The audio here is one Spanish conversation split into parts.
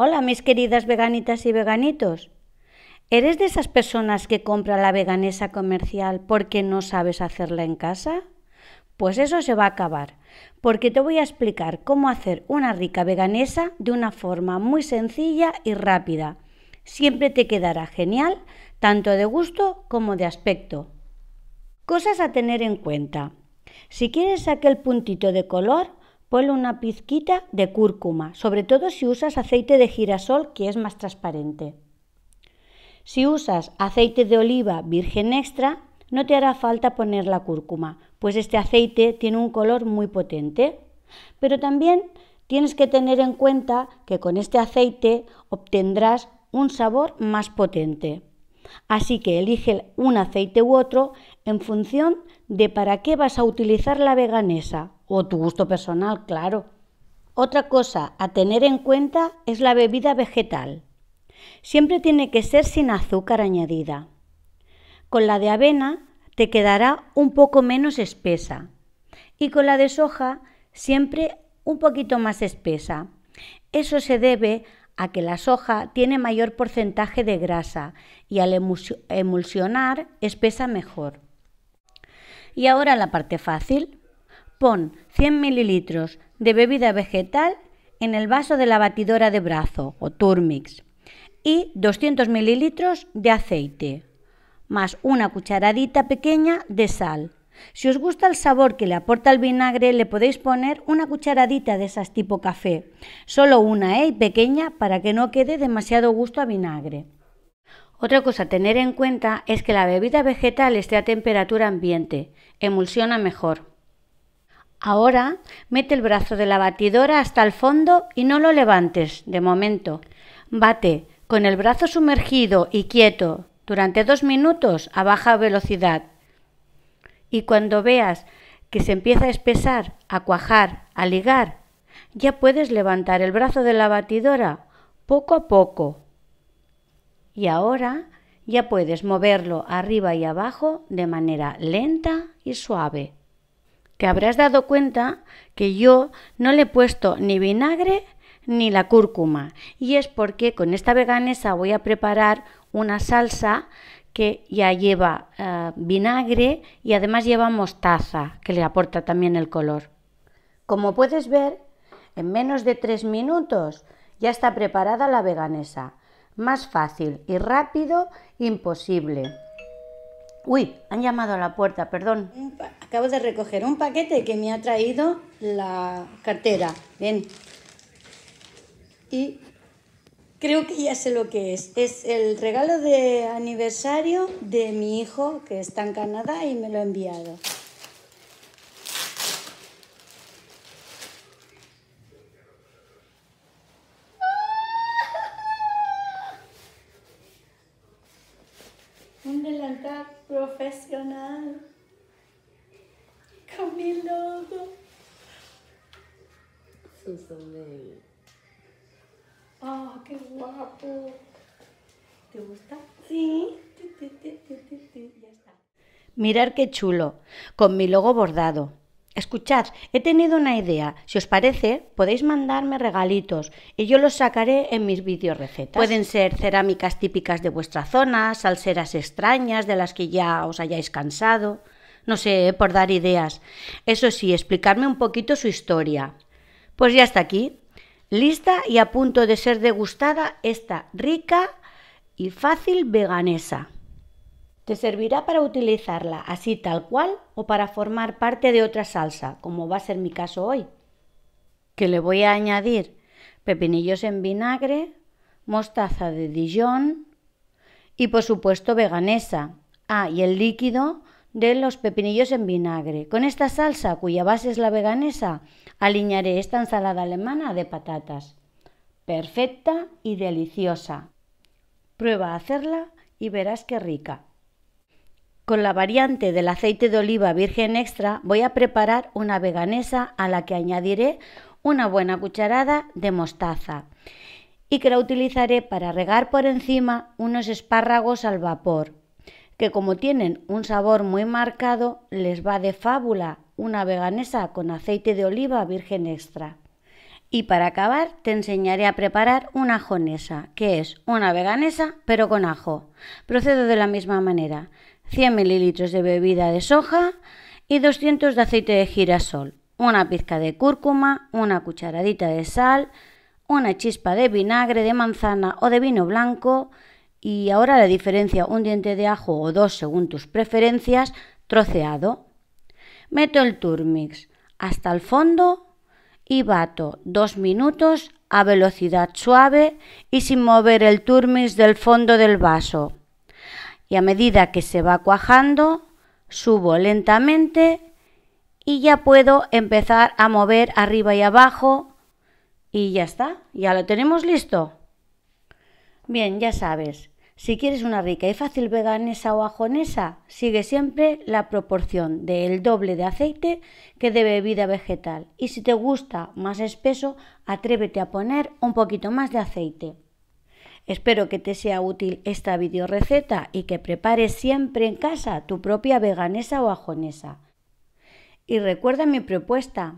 Hola, mis queridas veganitas y veganitos. ¿Eres de esas personas que compra la veganesa comercial porque no sabes hacerla en casa? Pues eso se va a acabar, porque te voy a explicar cómo hacer una rica veganesa de una forma muy sencilla y rápida. Siempre te quedará genial, tanto de gusto como de aspecto. Cosas a tener en cuenta. Si quieres aquel puntito de color, ponle una pizquita de cúrcuma, sobre todo si usas aceite de girasol que es más transparente. Si usas aceite de oliva virgen extra, no te hará falta poner la cúrcuma, pues este aceite tiene un color muy potente. Pero también tienes que tener en cuenta que con este aceite obtendrás un sabor más potente. Así que elige un aceite u otro en función de para qué vas a utilizar la veganesa o tu gusto personal, claro. Otra cosa a tener en cuenta es la bebida vegetal. Siempre tiene que ser sin azúcar añadida. Con la de avena te quedará un poco menos espesa y con la de soja siempre un poquito más espesa. Eso se debe a que la soja tiene mayor porcentaje de grasa y al emulsionar espesa mejor. Y ahora la parte fácil. Pon 100 mililitros de bebida vegetal en el vaso de la batidora de brazo o turmix y 200 mililitros de aceite, más una cucharadita pequeña de sal si os gusta el sabor que le aporta el vinagre, le podéis poner una cucharadita de esas tipo café, solo una, ¿eh? pequeña, para que no quede demasiado gusto a vinagre. Otra cosa a tener en cuenta es que la bebida vegetal esté a temperatura ambiente, emulsiona mejor. Ahora mete el brazo de la batidora hasta el fondo y no lo levantes, de momento. Bate con el brazo sumergido y quieto durante dos minutos a baja velocidad. Y cuando veas que se empieza a espesar, a cuajar, a ligar, ya puedes levantar el brazo de la batidora poco a poco. Y ahora ya puedes moverlo arriba y abajo de manera lenta y suave. Que habrás dado cuenta que yo no le he puesto ni vinagre ni la cúrcuma y es porque con esta veganesa voy a preparar una salsa que ya lleva eh, vinagre y además lleva mostaza, que le aporta también el color. Como puedes ver, en menos de tres minutos ya está preparada la veganesa. Más fácil y rápido, imposible. Uy, han llamado a la puerta, perdón. Acabo de recoger un paquete que me ha traído la cartera. Bien. Y Creo que ya sé lo que es. Es el regalo de aniversario de mi hijo que está en Canadá y me lo ha enviado. Un delantal profesional con mi logo. ¡Ah, qué guapo! ¿Te gusta? Sí. Ya Mirar qué chulo, con mi logo bordado. Escuchad, he tenido una idea. Si os parece, podéis mandarme regalitos y yo los sacaré en mis vídeos recetas. Pueden ser cerámicas típicas de vuestra zona, salseras extrañas de las que ya os hayáis cansado. No sé, eh, por dar ideas. Eso sí, explicarme un poquito su historia. Pues ya está aquí. Lista y a punto de ser degustada esta rica y fácil veganesa. Te servirá para utilizarla así tal cual o para formar parte de otra salsa, como va a ser mi caso hoy. Que le voy a añadir pepinillos en vinagre, mostaza de Dijon y por supuesto veganesa. Ah, y el líquido de los pepinillos en vinagre. Con esta salsa, cuya base es la veganesa, aliñaré esta ensalada alemana de patatas. Perfecta y deliciosa. Prueba a hacerla y verás qué rica. Con la variante del aceite de oliva virgen extra voy a preparar una veganesa a la que añadiré una buena cucharada de mostaza y que la utilizaré para regar por encima unos espárragos al vapor que como tienen un sabor muy marcado, les va de fábula una veganesa con aceite de oliva virgen extra. Y para acabar, te enseñaré a preparar una ajonesa, que es una veganesa pero con ajo. Procedo de la misma manera: 100 ml de bebida de soja y 200 de aceite de girasol, una pizca de cúrcuma, una cucharadita de sal, una chispa de vinagre de manzana o de vino blanco y ahora la diferencia un diente de ajo o dos según tus preferencias, troceado. Meto el turmix hasta el fondo y bato dos minutos a velocidad suave y sin mover el turmix del fondo del vaso. Y a medida que se va cuajando, subo lentamente y ya puedo empezar a mover arriba y abajo y ya está, ya lo tenemos listo. Bien, ya sabes, si quieres una rica y fácil veganesa o ajonesa, sigue siempre la proporción del doble de aceite que de bebida vegetal. Y si te gusta más espeso, atrévete a poner un poquito más de aceite. Espero que te sea útil esta video receta y que prepares siempre en casa tu propia veganesa o ajonesa. Y recuerda mi propuesta.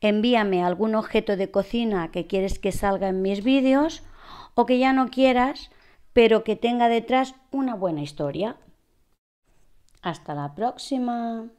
Envíame algún objeto de cocina que quieres que salga en mis vídeos o que ya no quieras, pero que tenga detrás una buena historia. Hasta la próxima.